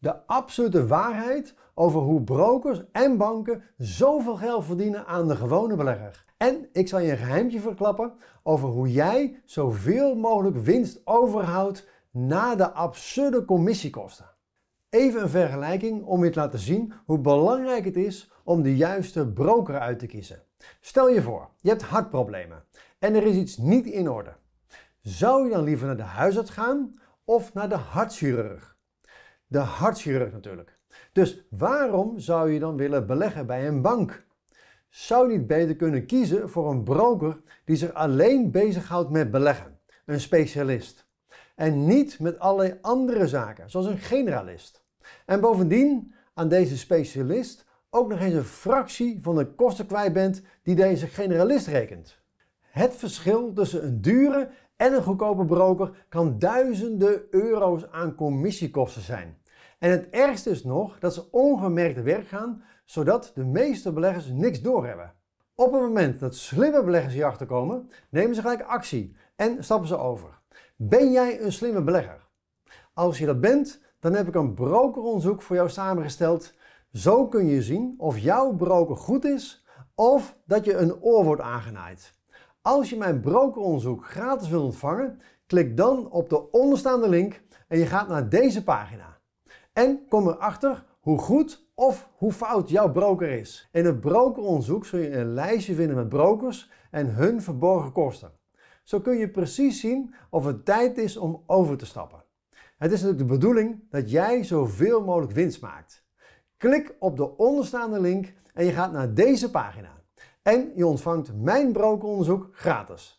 De absolute waarheid over hoe brokers en banken zoveel geld verdienen aan de gewone belegger. En ik zal je een geheimtje verklappen over hoe jij zoveel mogelijk winst overhoudt na de absurde commissiekosten. Even een vergelijking om je te laten zien hoe belangrijk het is om de juiste broker uit te kiezen. Stel je voor, je hebt hartproblemen en er is iets niet in orde. Zou je dan liever naar de huisarts gaan of naar de hartchirurg? de hartchirurg natuurlijk. Dus waarom zou je dan willen beleggen bij een bank? Zou je niet beter kunnen kiezen voor een broker die zich alleen bezighoudt met beleggen, een specialist, en niet met allerlei andere zaken, zoals een generalist? En bovendien aan deze specialist ook nog eens een fractie van de kosten kwijt bent die deze generalist rekent. Het verschil tussen een dure en een goedkope broker kan duizenden euro's aan commissiekosten zijn. En het ergste is nog dat ze ongemerkt te werk gaan, zodat de meeste beleggers niks doorhebben. Op het moment dat slimme beleggers hierachter komen, nemen ze gelijk actie en stappen ze over. Ben jij een slimme belegger? Als je dat bent, dan heb ik een brokeronderzoek voor jou samengesteld. Zo kun je zien of jouw broker goed is of dat je een oor wordt aangenaaid. Als je mijn brokeronderzoek gratis wilt ontvangen, klik dan op de onderstaande link en je gaat naar deze pagina. En kom erachter hoe goed of hoe fout jouw broker is. In het brokeronderzoek zul je een lijstje vinden met brokers en hun verborgen kosten. Zo kun je precies zien of het tijd is om over te stappen. Het is natuurlijk de bedoeling dat jij zoveel mogelijk winst maakt. Klik op de onderstaande link en je gaat naar deze pagina. En je ontvangt mijn brokeronderzoek gratis.